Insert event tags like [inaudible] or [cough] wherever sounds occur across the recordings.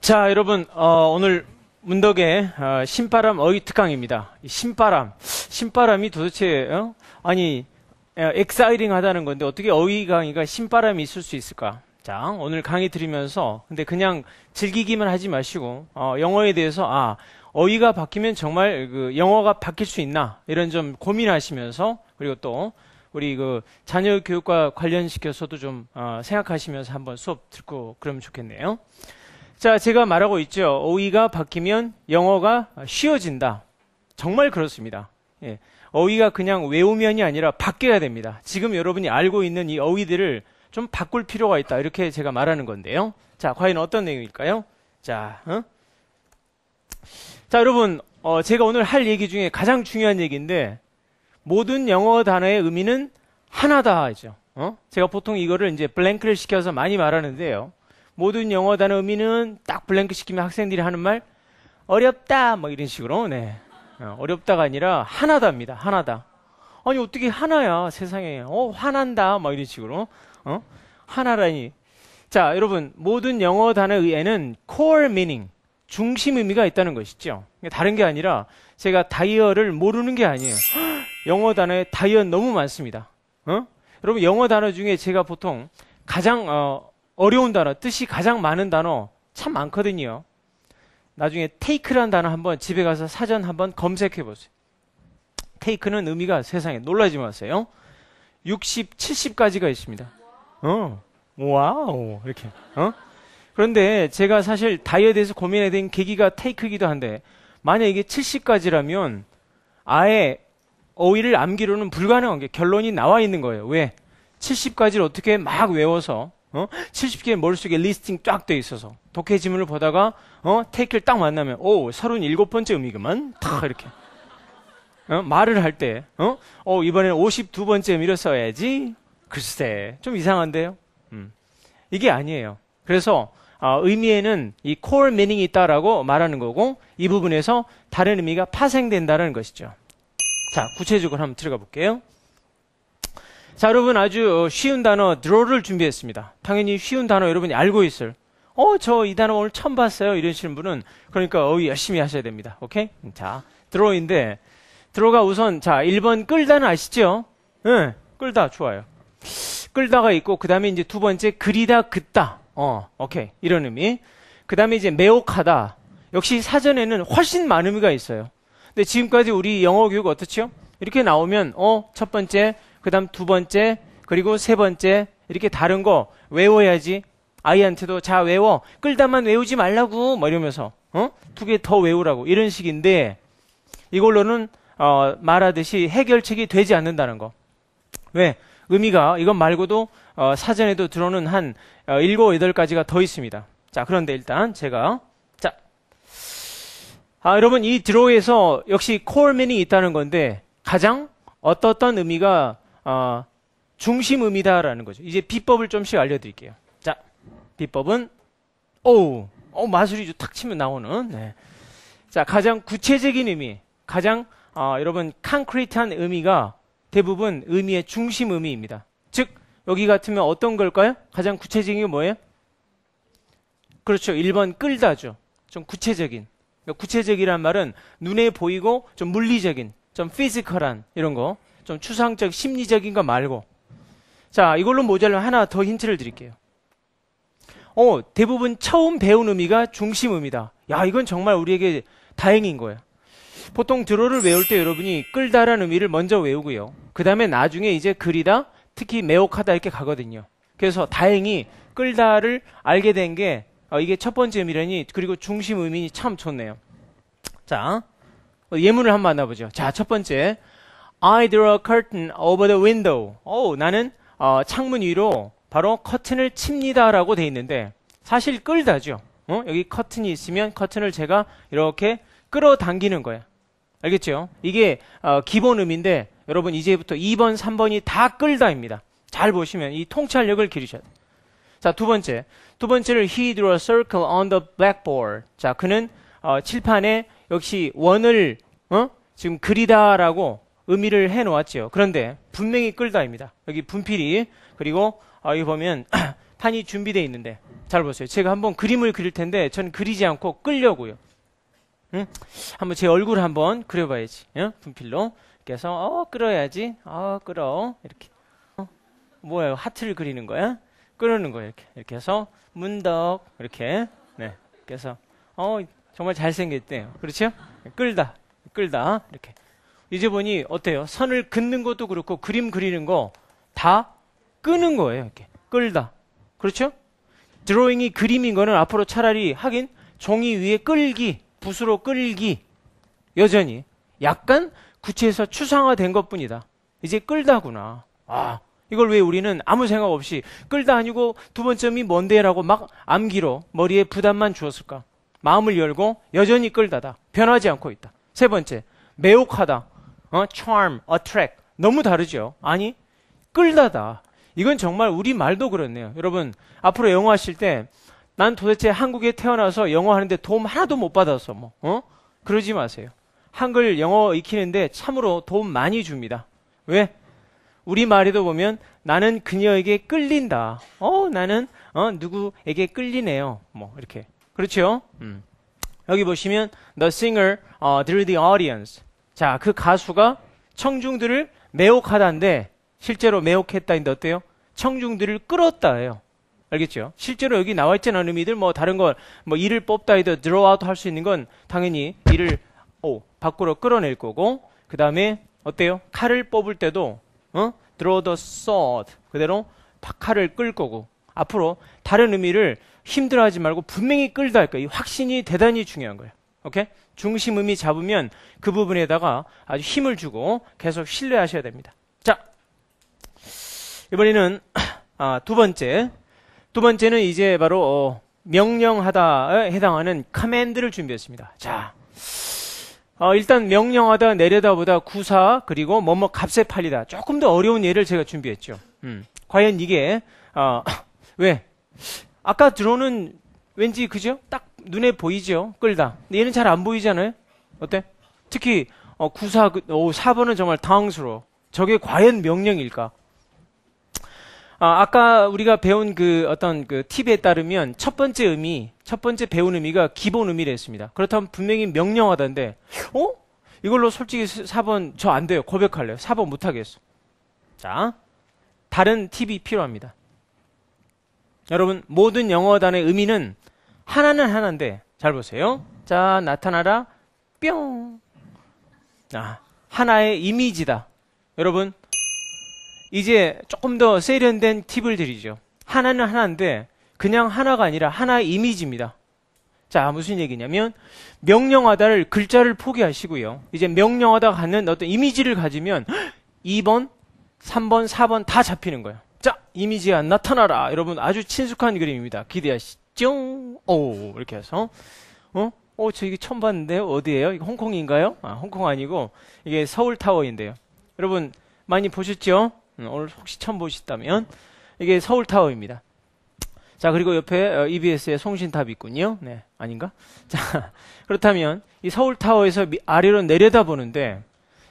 자, 여러분, 어, 오늘 문덕의 어, 신바람 어휘 특강입니다. 신바람. 신바람이 도대체, 어? 아니, 어, 엑사이링 하다는 건데 어떻게 어휘 강의가 신바람이 있을 수 있을까? 자, 오늘 강의 들으면서, 근데 그냥 즐기기만 하지 마시고, 어, 영어에 대해서, 아, 어휘가 바뀌면 정말 그 영어가 바뀔 수 있나? 이런 좀 고민하시면서, 그리고 또, 우리 그 자녀 교육과 관련시켜서도 좀 어, 생각하시면서 한번 수업 듣고 그러면 좋겠네요. 자, 제가 말하고 있죠. 어휘가 바뀌면 영어가 쉬워진다. 정말 그렇습니다. 예. 어휘가 그냥 외우면이 아니라 바뀌어야 됩니다. 지금 여러분이 알고 있는 이 어휘들을 좀 바꿀 필요가 있다. 이렇게 제가 말하는 건데요. 자, 과연 어떤 내용일까요? 자, 어? 자, 여러분, 어, 제가 오늘 할 얘기 중에 가장 중요한 얘기인데 모든 영어 단어의 의미는 하나다 하죠. 어? 제가 보통 이거를 이제 블랭크를 시켜서 많이 말하는데요. 모든 영어 단어 의미는 딱 블랭크 시키면 학생들이 하는 말 어렵다 뭐 이런 식으로 네 어, 어렵다가 아니라 하나다입니다 하나다 아니 어떻게 하나야 세상에 어 화난다 뭐 이런 식으로 어 하나라니 자 여러분 모든 영어 단어에는 core meaning 중심 의미가 있다는 것이죠 다른 게 아니라 제가 다이어를 모르는 게 아니에요 [gasps] 영어 단어에 다이어 너무 많습니다 어 여러분 영어 단어 중에 제가 보통 가장 어 어려운 단어, 뜻이 가장 많은 단어 참 많거든요. 나중에 테이크라는 단어 한번 집에 가서 사전 한번 검색해 보세요. 테이크는 의미가 세상에 놀라지 마세요. 60, 70까지가 있습니다. 어, 와우 이렇게. 어? 그런데 제가 사실 다이어트에 서 고민해 야된 계기가 테이크기도 한데 만약 이게 70까지라면 아예 어휘를 암기로는 불가능한 게 결론이 나와 있는 거예요. 왜? 70까지를 어떻게 막 외워서 어? 70개의 머릿속에 리스팅 쫙돼 있어서 독해 지문을 보다가 어? 테이크를 딱 만나면 오, 37번째 음이구만. 탁 이렇게. 어? 말을 할 때, 어? 어, 이번에 52번째 의미로 써야지. 글쎄, 좀 이상한데요? 음. 이게 아니에요. 그래서 어, 의미에는 이 c o 닝이 있다라고 말하는 거고 이 부분에서 다른 의미가 파생된다는 것이죠. 자, 구체적으로 한번 들어가 볼게요. 자, 여러분 아주 쉬운 단어 draw를 준비했습니다. 당연히 쉬운 단어 여러분이 알고 있을. 어, 저 이 단어 오늘 처음 봤어요. 이러시는 분은 그러니까 어 열심히 하셔야 됩니다. 오케이? 자, draw인데 draw가 우선 자, 1번 끌다는 아시죠? 응, 예, 끌다 좋아요. 끌다가 있고 그다음에 이제 두 번째 그리다 긋다. 어, 오케이. 이런 의미. 그다음에 이제 매혹하다. 역시 사전에는 훨씬 많은 의미가 있어요. 근데 지금까지 우리 영어 교육 어떻죠? 이렇게 나오면 어, 첫 번째 그 다음 두 번째, 그리고 세 번째, 이렇게 다른 거 외워야지. 아이한테도 자, 외워. 끌다만 외우지 말라고. 뭐 이러면서, 어? 두개 더 외우라고. 이런 식인데, 이걸로는, 어, 말하듯이 해결책이 되지 않는다는 거. 왜? 의미가 이것 말고도 어, 사전에도 들어오는 한 어, 7, 8가지가 더 있습니다. 자, 그런데 일단 제가 자. 아, 여러분 이 드로우에서 역시 콜맨이 있다는 건데 가장 어떻던 의미가 어, 중심음이다라는 거죠. 이제 비법을 좀씩 알려드릴게요. 자, 비법은 오우, 어, 마술이죠. 탁 치면 나오는. 네. 자, 가장 구체적인 의미, 가장 어, 여러분 콘크리트한 의미가 대부분 의미의 중심 의미입니다. 즉 여기 같으면 어떤 걸까요? 가장 구체적인 게 뭐예요? 그렇죠. 1번 끌다죠. 좀 구체적인. 그러니까 구체적이란 말은 눈에 보이고 좀 물리적인, 좀 피지컬한 이런 거. 좀 추상적, 심리적인 거 말고. 자, 이걸로 모자라면 하나 더 힌트를 드릴게요. 어, 대부분 처음 배운 의미가 중심 의미다. 야, 이건 정말 우리에게 다행인 거예요. 보통 드로를 외울 때 여러분이 끌다라는 의미를 먼저 외우고요. 그 다음에 나중에 이제 그리다, 특히 매혹하다 이렇게 가거든요. 그래서 다행히 끌다를 알게 된게 어, 이게 첫 번째 의미라니 그리고 중심 의미니 참 좋네요. 자 어, 예문을 한번 만나보죠. 자첫 번째 I drew a curtain over the window. 오, 나는 어, 창문 위로 바로 커튼을 칩니다라고 돼 있는데 사실 끌다죠. 어? 여기 커튼이 있으면 커튼을 제가 이렇게 끌어당기는 거야. 알겠죠? 이게 어, 기본 음인데 여러분 이제부터 2번, 3번이 다 끌다입니다. 잘 보시면 이 통찰력을 기르셔야 돼 자, 두 번째. 두 번째를 he drew a circle on the blackboard. 자, 그는 어, 칠판에 역시 원을 어? 지금 그리다라고 의미를 해 놓았죠. 그런데 분명히 끌다입니다. 여기 분필이 그리고 아, 여기 보면 [clears throat] 판이 준비되어 있는데 잘 보세요. 제가 한번 그림을 그릴 텐데 저는 그리지 않고 끌려고요. 응? 한번 제 얼굴 을 한번 그려봐야지. 응? 분필로. 그래서 어 끌어야지. 어 끌어. 이렇게. 어, 뭐예요? 하트를 그리는 거야? 끌는 어거야 이렇게. 이렇게 해서 문덕 이렇게. 네. 그래서 어 정말 잘생겼대요. 그렇죠? 끌다. 끌다. 이렇게. 이제 보니 어때요? 선을 긋는 것도 그렇고 그림 그리는 거 다 끄는 거예요. 이렇게 끌다. 그렇죠? 드로잉이 그림인 거는 앞으로 차라리 하긴 종이 위에 끌기, 붓으로 끌기 여전히 약간 구체에서 추상화된 것뿐이다. 이제 끌다구나. 아, 이걸 왜 우리는 아무 생각 없이 끌다 아니고 두번째는 뭔데라고 막 암기로 머리에 부담만 주었을까? 마음을 열고 여전히 끌다다. 변하지 않고 있다. 세 번째, 매혹하다. 어, charm, attract 너무 다르죠. 아니 끌다다. 이건 정말 우리 말도 그렇네요. 여러분 앞으로 영어 하실 때 난 도대체 한국에 태어나서 영어 하는데 도움 하나도 못 받았어. 뭐 어? 그러지 마세요. 한글 영어 익히는데 참으로 도움 많이 줍니다. 왜? 우리 말에도 보면 나는 그녀에게 끌린다. 어, 나는 어, 누구에게 끌리네요. 뭐 이렇게. 그렇죠? 음. 여기 보시면 the singer 어, uh, drew the audience. 자, 그 가수가 청중들을 매혹하다인데 실제로 매혹했다인데 어때요? 청중들을 끌었다예요. 알겠죠? 실제로 여기 나와 있지 않은 의미들 뭐 다른 걸 뭐 이를 뽑다 해도 들어와도 할 수 있는 건 당연히 이를 오, 밖으로 끌어낼 거고 그 다음에 어때요? 칼을 뽑을 때도 어? draw t 그대로 칼을 끌 거고 앞으로 다른 의미를 힘들어하지 말고 분명히 끌다 할 거예요. 이 확신이 대단히 중요한 거예요. 오케이? 중심음이 잡으면 그 부분에다가 아주 힘을 주고 계속 신뢰하셔야 됩니다. 자, 이번에는 [clears throat] 아, 두 번째. 두 번째는 이제 바로 어, 명령하다에 해당하는 커맨드를 준비했습니다. 자, 어, 일단 명령하다, 내려다보다, 구사, 그리고 뭐뭐 값에 팔리다. 조금 더 어려운 예를 제가 준비했죠. 음, 과연 이게 어, [clears throat] 왜? 아까 들어오는 왠지 그죠? 딱 눈에 보이죠? 끌다. 근데 얘는 잘 안 보이잖아요? 어때? 특히, 어, 9사 그, 어, 4번은 정말 당황스러워. 저게 과연 명령일까? 아, 아까 우리가 배운 그 어떤 그 팁에 따르면 첫 번째 의미, 첫 번째 배운 의미가 기본 의미를 했습니다. 그렇다면 분명히 명령하던데, 어? 이걸로 솔직히 4번 저 안 돼요. 고백할래요. 4번 못 하겠어. 자, 다른 팁이 필요합니다. 여러분, 모든 영어단의 의미는 하나는 하나인데 잘 보세요. 자 나타나라 뿅. 아 하나의 이미지다. 여러분 이제 조금 더 세련된 팁을 드리죠. 하나는 하나인데 그냥 하나가 아니라 하나의 이미지입니다. 자, 무슨 얘기냐면 명령하다를 글자를 포기하시고요. 이제 명령하다 가는 어떤 이미지를 가지면 2번, 3번, 4번 다 잡히는 거예요. 자, 이미지가 나타나라. 여러분 아주 친숙한 그림입니다. 기대하시 죠 쫑오 이렇게 해서 어? 어, 저 이게 처음 봤는데 어디예요? 이거 홍콩인가요? 아, 홍콩 아니고 이게 서울 타워인데요. 여러분 많이 보셨죠? 음, 오늘 혹시 처음 보셨다면 이게 서울 타워입니다. 자, 그리고 옆에 어, EBS의 송신탑이 있군요. 네, 아닌가? [laughs] 자, 그렇다면 이 서울 타워에서 아래로 내려다보는데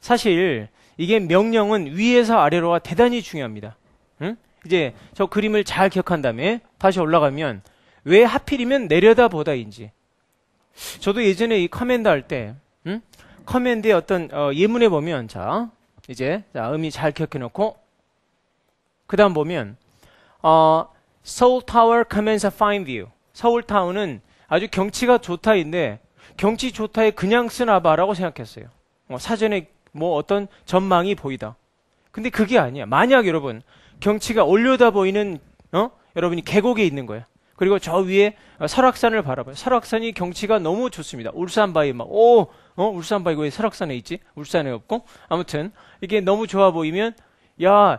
사실 이게 명령은 위에서 아래로가 대단히 중요합니다. 응? 이제 저 그림을 잘 기억한 다음에 다시 올라가면 왜 하필이면 내려다보다인지. 저도 예전에 이 커맨드 할 때, 음? 커맨드의 어떤 어, 예문에 보면, 자, 이제 자, 의미 잘 기억해놓고, 그 다음 보면, 어, 서울 타워 커맨서 파인 뷰. 서울 타운은 아주 경치가 좋다인데 경치 좋다에 그냥 쓰나봐라고 생각했어요. 어, 사전에 뭐 어떤 전망이 보이다. 근데 그게 아니야. 만약 여러분 경치가 올려다 보이는 어? 여러분이 계곡에 있는 거예요. 그리고 저 위에 설악산을 바라봐요. 설악산이 경치가 너무 좋습니다. 울산바위 막, 오! 어? 울산바위 왜 설악산에 있지? 울산에 없고? 아무튼, 이게 너무 좋아 보이면, 야,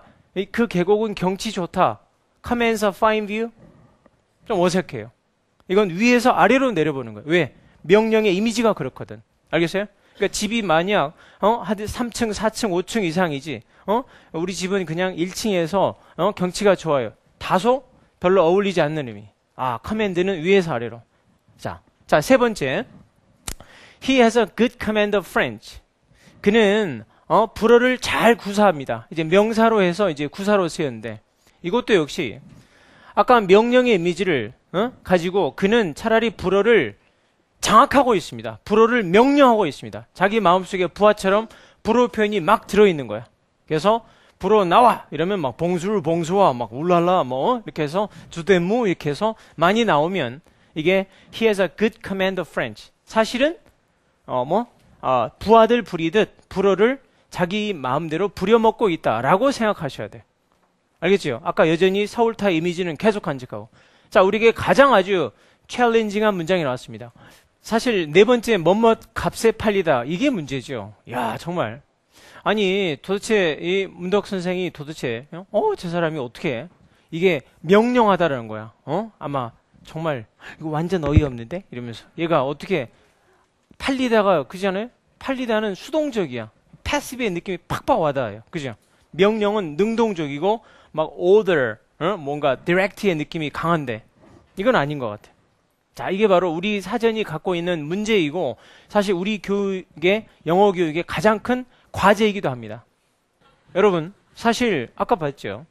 그 계곡은 경치 좋다. 카멘사 파인 뷰? 좀 어색해요. 이건 위에서 아래로 내려보는 거예요. 왜? 명령의 이미지가 그렇거든. 알겠어요? 그러니까 집이 만약 어? 한 3층, 4층, 5층 이상이지. 어? 우리 집은 그냥 1층에서 어? 경치가 좋아요. 다소 별로 어울리지 않는 의미. 아, 커맨드는 위에서 아래로. 자, 자, 세 번째. He has a good command of French. 그는 어, 불어를 잘 구사합니다. 이제 명사로 해서 이제 구사로 쓰였는데 이것도 역시 아까 명령의 이미지를 어? 가지고 그는 차라리 불어를 장악하고 있습니다. 불어를 명령하고 있습니다. 자기 마음속에 부하처럼 불어 표현이 막 들어있는 거야. 그래서 불어 나와 이러면 막봉술 봉수와 막 울랄라 뭐 어? 이렇게 해서 주대무 이렇게 해서 많이 나오면 이게 he has a good command of French. 사실은 어뭐 어, 뭐, 아, 부하들 부리듯 불어를 자기 마음대로 부려먹고 있다라고 생각하셔야 돼. 알겠지요? 아까 여전히 서울타 이미지는 계속 간직하고. 자, 우리에게 가장 아주 챌린징한 문장이 나왔습니다. 사실 네 번째, 멋멋 값에 팔리다. 이게 문제죠. 야, 정말. 아니 도대체 이 문덕 선생이 도대체 어저 어, 사람이 어떻게 해? 이게 명령하다라는 거야. 어 아마 정말 이거 완전 어이없는데 이러면서 얘가 어떻게 팔리다가 그지 않아요? 팔리다는 수동적이야. 패시브의 느낌이 팍팍 와닿아요. 그죠? 명령은 능동적이고 막 order 어? 뭔가 디렉트의 느낌이 강한데 이건 아닌 것 같아. 자, 이게 바로 우리 사전이 갖고 있는 문제이고 사실 우리 교육의 영어 교육의 가장 큰 과제이기도 합니다. 여러분, 사실 아까 봤죠?